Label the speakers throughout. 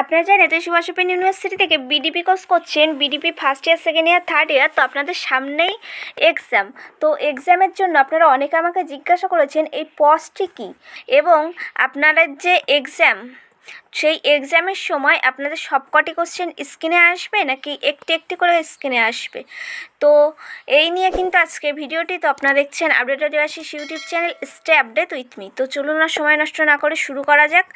Speaker 1: আপনারা যারা নেতাজি সুভাষ ইউনিভার্সিটি থেকে বিডিপি কোর্স করছেন BDP first year second year third year তো আপনাদের সামনেই এক্সাম তো এক্সামের জন্য আপনারা অনেকে আমাকে জিজ্ঞাসা করেছেন এই পজটি কী এবং আপনারা যে এক্সাম সেই এক্সামের সময় আপনাদের সবকটি কোশ্চেন স্ক্রিনে আসবে নাকি একটি একটি করে স্ক্রিনে আসবে তো এই নিয়ে কিন্তু আজকে ভিডিওটি তো আপনারা দেখছেন update Adivasi YouTube channel stay update with me তো চলুন না সময় নষ্ট না করে শুরু করা যাক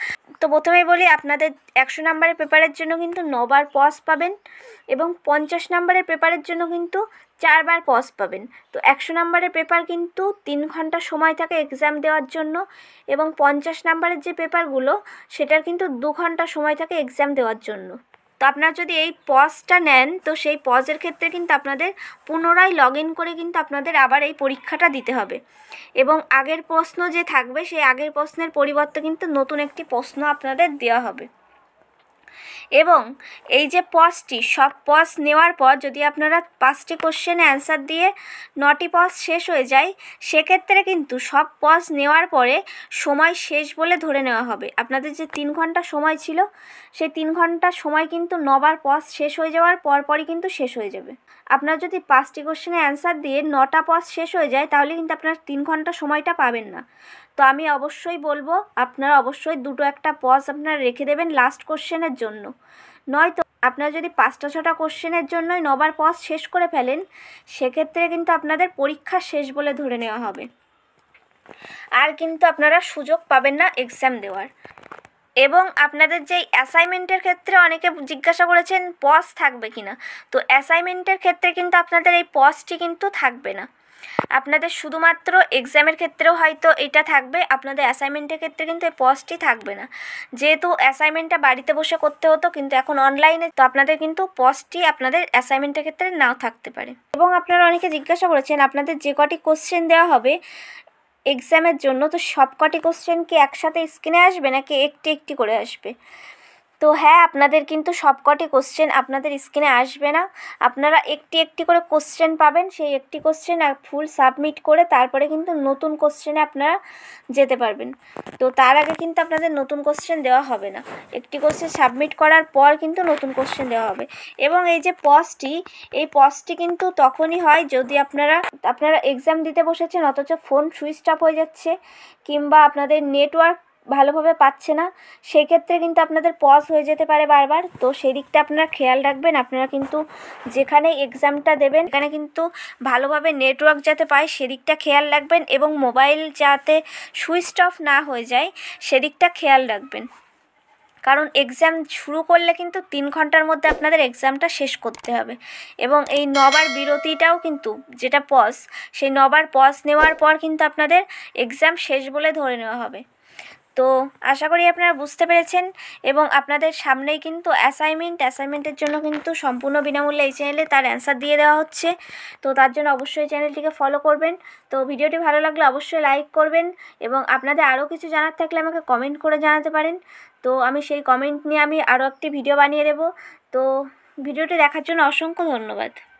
Speaker 1: তো প্রথমে বলি আপনাদের একশো নাম্বারের পেপারের জন্য কিন্তু নবার পজ পাবেন এবং পঞ্চাশ নাম্বারের পেপারের জন্য কিন্তু চারবার পজ পাবেন তো একশো নাম্বারের পেপার কিন্তু তিন ঘন্টা সময় থাকে এক্সাম দেওয়ার জন্য এবং পঞ্চাশ নাম্বারের যে পেপারগুলো সেটার কিন্তু দু ঘন্টা সময় থাকে এক্সাম দেওয়ার জন্য তো আপনারা যদি এই পজটা নেন তো সেই পজের ক্ষেত্রে কিন্তু আপনাদের পুনরায় লগ ইন করে কিন্তু আপনাদের আবার এই পরীক্ষাটা দিতে হবে এবং আগের প্রশ্ন যে থাকবে সেই আগের প্রশ্নের পরিবর্তে কিন্তু নতুন একটি প্রশ্ন আপনাদের দেওয়া হবে এবং এই যে পজটি সব পজ নেওয়ার পর যদি আপনারা পাঁচটি কোশ্চেনে অ্যান্সার দিয়ে নটি পজ শেষ হয়ে যায় সেক্ষেত্রে কিন্তু সব পজ নেওয়ার পরে সময় শেষ বলে ধরে নেওয়া হবে আপনাদের যে তিন ঘন্টা সময় ছিল সেই তিন ঘন্টা সময় কিন্তু নবার পজ শেষ হয়ে যাওয়ার পরপরই কিন্তু শেষ হয়ে যাবে আপনার যদি পাঁচটি কোশ্চেনে অ্যান্সার দিয়ে নটা পজ শেষ হয়ে যায় তাহলে কিন্তু আপনার তিন ঘন্টা সময়টা পাবেন না তো আমি অবশ্যই বলবো আপনারা অবশ্যই দুটো একটা পজ আপনারা রেখে দেবেন লাস্ট কোশ্চেনের জন্য নয়তো আপনারা যদি পাঁচটা ছটা কোশ্চেনের জন্যই নবার পজ শেষ করে ফেলেন সেক্ষেত্রে কিন্তু আপনাদের পরীক্ষা শেষ বলে ধরে নেওয়া হবে আর কিন্তু আপনারা সুযোগ পাবেন না এক্সাম দেওয়ার এবং আপনাদের যেই অ্যাসাইনমেন্টের ক্ষেত্রে অনেকে জিজ্ঞাসা করেছেন পজ থাকবে কিনা তো অ্যাসাইনমেন্টের ক্ষেত্রে কিন্তু আপনাদের এই পজটি কিন্তু থাকবে না আপনাদের শুধুমাত্র এক্সামের ক্ষেত্রেও হয়তো এটা থাকবে আপনাদের অ্যাসাইনমেন্টের ক্ষেত্রে কিন্তু এই পজটি থাকবে না যেহেতু অ্যাসাইনমেন্টটা বাড়িতে বসে করতে হতো কিন্তু এখন অনলাইনে তো আপনাদের কিন্তু পজটি আপনাদের অ্যাসাইনমেন্টের ক্ষেত্রে নাও থাকতে পারে এবং আপনারা অনেকে জিজ্ঞাসা করেছেন আপনাদের যে কটি কোশ্চেন দেওয়া হবে এক্সামের জন্য তো সব কটি কোশ্চেন কি একসাথে স্ক্রিনে আসবে নাকি একটি একটি করে আসবে তো হ্যাঁ আপনাদের কিন্তু সবকটি কোশ্চেন আপনাদের স্ক্রিনে আসবে না আপনারা একটি একটি করে কোশ্চেন পাবেন সেই একটি কোশ্চেন ফুল সাবমিট করে তারপরে কিন্তু নতুন কোশ্চেনে আপনারা যেতে পারবেন তো তার আগে কিন্তু আপনাদের নতুন কোশ্চেন দেওয়া হবে না একটি কোশ্চেন সাবমিট করার পর কিন্তু নতুন কোশ্চেন দেওয়া হবে এবং এই যে পজটি এই পজটি কিন্তু তখনই হয় যদি আপনারা আপনারা এক্সাম দিতে বসেছেন অথচ ফোন সুইচ অফ হয়ে যাচ্ছে কিংবা আপনাদের নেটওয়ার্ক ভালোভাবে পাচ্ছে না সেক্ষেত্রে কিন্তু আপনাদের পজ হয়ে যেতে পারে বারবার তো সেই দিকটা আপনারা খেয়াল রাখবেন আপনারা কিন্তু যেখানে এক্সামটা দেবেন এখানে কিন্তু ভালোভাবে নেটওয়ার্ক যাতে পায় সেদিকটা খেয়াল রাখবেন এবং মোবাইল যাতে সুইচ অফ না হয়ে যায় সেদিকটা খেয়াল রাখবেন কারণ এক্সাম শুরু করলে কিন্তু তিন ঘন্টার মধ্যে আপনাদের এক্সামটা শেষ করতে হবে এবং এই নবার বিরতিটাও কিন্তু যেটা পজ সেই নবার পজ নেওয়ার পর কিন্তু আপনাদের এক্সাম শেষ বলে ধরে নেওয়া হবে তো আশা করি আপনারা বুঝতে পেরেছেন এবং আপনাদের সামনেই কিন্তু অ্যাসাইনমেন্ট অ্যাসাইনমেন্টের জন্য কিন্তু সম্পূর্ণ বিনামূল্যে এই চ্যানেলে তার অ্যান্সার দিয়ে দেওয়া হচ্ছে তো তার জন্য অবশ্যই চ্যানেলটিকে ফলো করবেন তো ভিডিওটি ভালো লাগলে অবশ্যই লাইক করবেন এবং আপনাদের আরও কিছু জানার থাকলে আমাকে কমেন্ট করে জানাতে পারেন তো আমি সেই কমেন্ট নিয়ে আমি আরও একটি ভিডিও বানিয়ে দেব তো ভিডিওটি দেখার জন্য অসংখ্য ধন্যবাদ